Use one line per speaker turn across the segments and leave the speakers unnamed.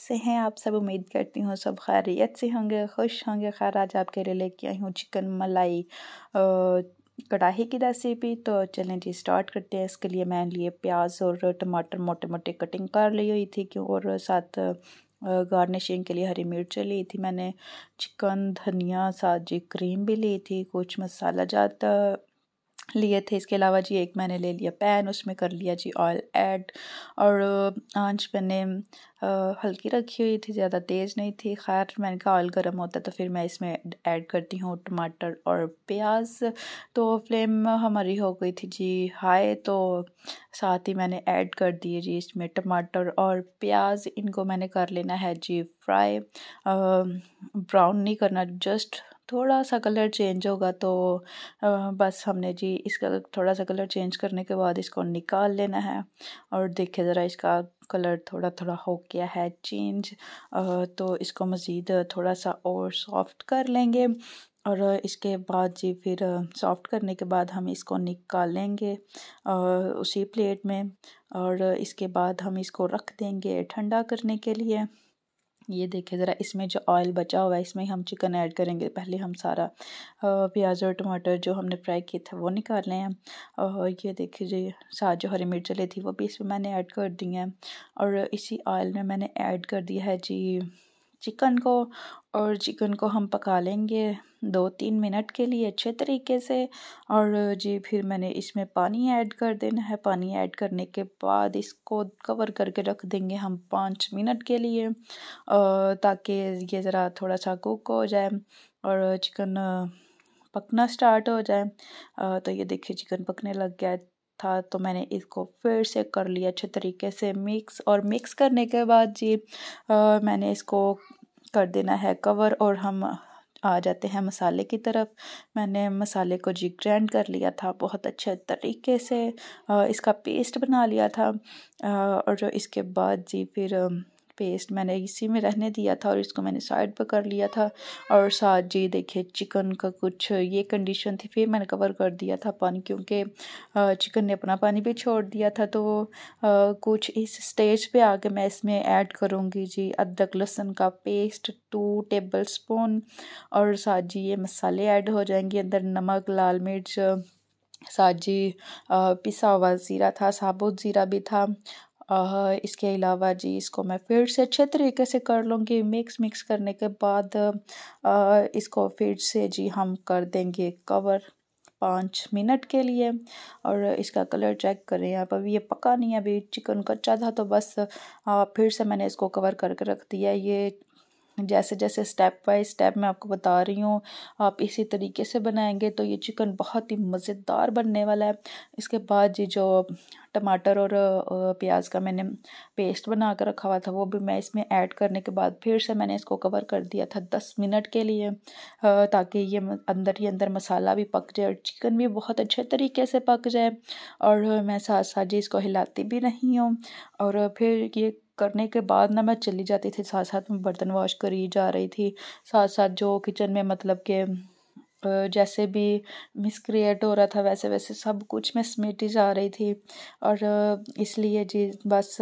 से हैं आप सब उम्मीद करती हूँ सब खैरियत से होंगे खुश होंगे खैर आज आपके लिए लेके आई हूँ चिकन मलाई कढ़ाई की रेसिपी तो चलें जी स्टार्ट करते हैं इसके लिए मैंने लिए प्याज और टमाटर मोटे मोटे कटिंग कर ली हुई थी क्यों और साथ गार्निशिंग के लिए हरी मिर्च ली थी मैंने चिकन धनिया साथ जी क्रीम भी ली थी कुछ मसाला जात लिए थे इसके अलावा जी एक मैंने ले लिया पैन उसमें कर लिया जी ऑयल ऐड और आंच मैंने हल्की रखी हुई थी ज़्यादा तेज़ नहीं थी खैर मैंने कहा ऑयल गर्म होता तो फिर मैं इसमें ऐड करती हूँ टमाटर और प्याज तो फ्लेम हमारी हो गई थी जी हाई तो साथ ही मैंने ऐड कर दिए जी इसमें टमाटर और प्याज इनको मैंने कर लेना है जी फ्राई ब्राउन नहीं करना जस्ट थोड़ा सा कलर चेंज होगा तो बस हमने जी इसका थोड़ा सा कलर चेंज करने के बाद इसको निकाल लेना है और देखे ज़रा इसका कलर थोड़ा थोड़ा हो गया है चेंज तो इसको मज़ीद थोड़ा सा और सॉफ्ट कर लेंगे और इसके बाद जी फिर सॉफ़्ट करने के बाद हम इसको निकालेंगे उसी प्लेट में और इसके बाद हम इसको रख देंगे ठंडा करने के लिए ये देखिए ज़रा इसमें जो ऑयल बचा हुआ है इसमें हम चिकन ऐड करेंगे पहले हम सारा प्याज और टमाटर जो हमने फ्राई किया था वो निकाल लें और ये देखिए जी साथ जो हरी मिर्च चली थी वो भी इसमें मैंने ऐड कर दी है और इसी ऑयल में मैंने ऐड कर दिया है जी चिकन को और चिकन को हम पका लेंगे दो तीन मिनट के लिए अच्छे तरीके से और जी फिर मैंने इसमें पानी ऐड कर देना है पानी ऐड करने के बाद इसको कवर करके रख देंगे हम पाँच मिनट के लिए ताकि ये ज़रा थोड़ा सा कुक हो जाए और चिकन पकना स्टार्ट हो जाए तो ये देखिए चिकन पकने लग गया है था तो मैंने इसको फिर से कर लिया अच्छे तरीके से मिक्स और मिक्स करने के बाद जी आ, मैंने इसको कर देना है कवर और हम आ जाते हैं मसाले की तरफ मैंने मसाले को जी ग्रैंड कर लिया था बहुत अच्छे तरीके से इसका पेस्ट बना लिया था और जो इसके बाद जी फिर पेस्ट मैंने इसी में रहने दिया था और इसको मैंने साइड पर कर लिया था और साथ जी देखिए चिकन का कुछ ये कंडीशन थी फिर मैंने कवर कर दिया था पानी क्योंकि चिकन ने अपना पानी भी छोड़ दिया था तो कुछ इस स्टेज पे आके मैं इसमें ऐड करूँगी जी अदरक लहसुन का पेस्ट टू टेबल स्पून और साथ जी ये मसाले ऐड हो जाएंगे अंदर नमक लाल मिर्च साजी पिसा हुआ ज़ीरा था साबुत ज़ीरा भी था इसके अलावा जी इसको मैं फिर से अच्छे तरीके से कर लूँगी मिक्स मिक्स करने के बाद इसको फिर से जी हम कर देंगे कवर पाँच मिनट के लिए और इसका कलर चेक करें आप अभी ये पका नहीं है अभी चिकन कच्चा था तो बस फिर से मैंने इसको कवर करके रख दिया ये जैसे जैसे स्टेप बाय स्टेप मैं आपको बता रही हूँ आप इसी तरीके से बनाएंगे तो ये चिकन बहुत ही मज़ेदार बनने वाला है इसके बाद ये जो टमाटर और प्याज का मैंने पेस्ट बना कर रखा हुआ था वो भी मैं इसमें ऐड करने के बाद फिर से मैंने इसको कवर कर दिया था दस मिनट के लिए ताकि ये अंदर ही अंदर मसाला भी पक जाए और चिकन भी बहुत अच्छे तरीके से पक जाए और मैं साथ साथ जी इसको हिलाती भी नहीं हूँ और फिर ये करने के बाद ना मैं चली जाती थी साथ साथ में बर्तन वॉश करी जा रही थी साथ साथ जो किचन में मतलब के जैसे भी मिसक्रिएट हो रहा था वैसे वैसे सब कुछ मैं समेटी जा रही थी और इसलिए जी बस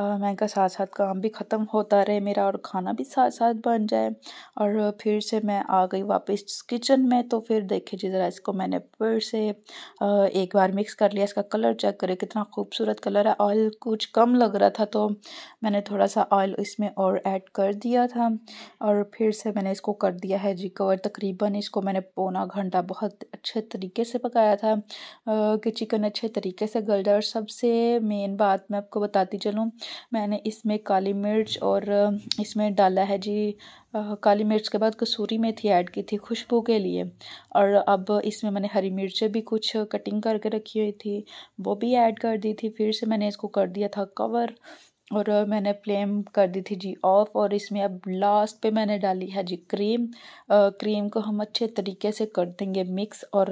मैं का साथ साथ काम भी ख़त्म होता रहे मेरा और खाना भी साथ साथ बन जाए और फिर से मैं आ गई वापस किचन में तो फिर देखे जी ज़रा इसको मैंने फिर से एक बार मिक्स कर लिया इसका कलर चेक करें कितना खूबसूरत कलर है ऑयल कुछ कम लग रहा था तो मैंने थोड़ा सा ऑयल इसमें और ऐड कर दिया था और फिर से मैंने इसको कर दिया है जी कवर तकरीबन इसको मैंने पौना घंटा बहुत अच्छे तरीके से पकाया था कि चिकन अच्छे तरीके से गल जाए और सबसे मेन बात मैं आपको बताती चलूँ मैंने इसमें काली मिर्च और इसमें डाला है जी काली मिर्च के बाद कसूरी मेथी ऐड की थी खुशबू के लिए और अब इसमें मैंने हरी मिर्चें भी कुछ कटिंग करके रखी हुई थी वो भी ऐड कर दी थी फिर से मैंने इसको कर दिया था कवर और मैंने फ्लेम कर दी थी जी ऑफ और इसमें अब लास्ट पे मैंने डाली है जी क्रीम आ, क्रीम को हम अच्छे तरीके से कर देंगे मिक्स और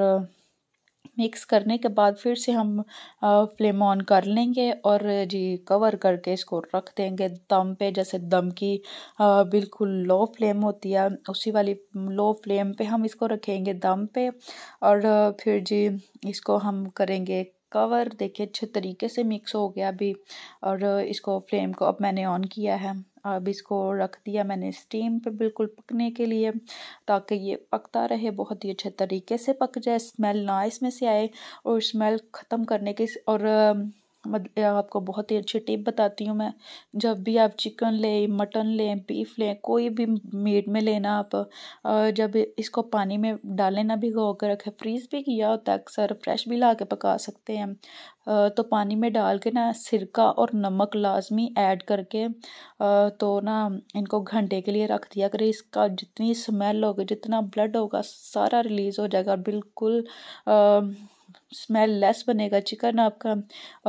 मिक्स करने के बाद फिर से हम फ्लेम ऑन कर लेंगे और जी कवर करके इसको रख देंगे दम पे जैसे दम की बिल्कुल लो फ्लेम होती है उसी वाली लो फ्लेम पे हम इसको रखेंगे दम पे और फिर जी इसको हम करेंगे कवर देखिए अच्छे तरीके से मिक्स हो गया अभी और इसको फ्लेम को अब मैंने ऑन किया है अब इसको रख दिया मैंने स्टीम पे बिल्कुल पकने के लिए ताकि ये पकता रहे बहुत ही अच्छे तरीके से पक जाए स्मेल ना इसमें से आए और स्मेल ख़त्म करने के और आपको बहुत ही अच्छी टिप बताती हूँ मैं जब भी आप चिकन लें मटन लें बीफ लें कोई भी मीट में लेना आप जब इसको पानी में डालें ना भिगो कर रखें फ्रीज़ भी किया होता है अक्सर फ्रेश भी ला के पका सकते हैं तो पानी में डाल के ना सिरका और नमक लाजमी ऐड करके तो ना इनको घंटे के लिए रख दिया करें इसका जितनी स्मेल होगी जितना ब्लड होगा सारा रिलीज़ हो जाएगा बिल्कुल स्मेल लेस बनेगा चिकन आपका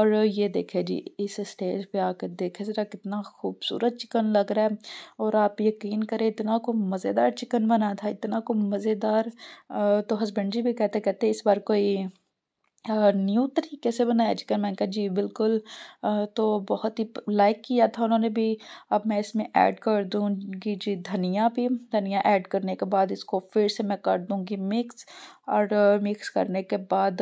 और ये देखें जी इस स्टेज पे आकर देखें ज़रा कितना खूबसूरत चिकन लग रहा है और आप यकीन करें इतना को मज़ेदार चिकन बना था इतना को मज़ेदार तो हस्बैंड जी भी कहते कहते इस बार कोई न्यू तरीके से बनाया चिकन मैंने कहा जी बिल्कुल तो बहुत ही लाइक किया था उन्होंने भी अब मैं इसमें ऐड कर दूंगी जी धनिया भी धनिया ऐड करने के बाद इसको फिर से मैं कर दूंगी मिक्स और मिक्स करने के बाद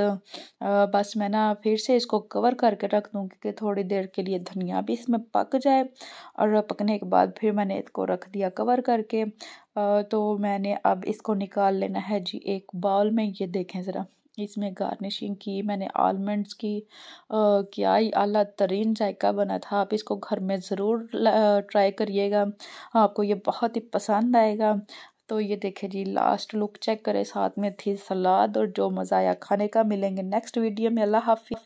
बस मैं ना फिर से इसको कवर करके रख दूंगी कि थोड़ी देर के लिए धनिया भी इसमें पक जाए और पकने के बाद फिर मैंने इसको रख दिया कवर करके तो मैंने अब इसको निकाल लेना है जी एक बाउल में ये देखें ज़रा इसमें गार्निशिंग की मैंने आलमंड्स की क्या ही अला तरीन जायका बना था आप इसको घर में ज़रूर ट्राई करिएगा आपको ये बहुत ही पसंद आएगा तो ये देखे जी लास्ट लुक चेक करें साथ में थी सलाद और जो मज़ा आया खाने का मिलेंगे नेक्स्ट वीडियो में अल्लाह हाफि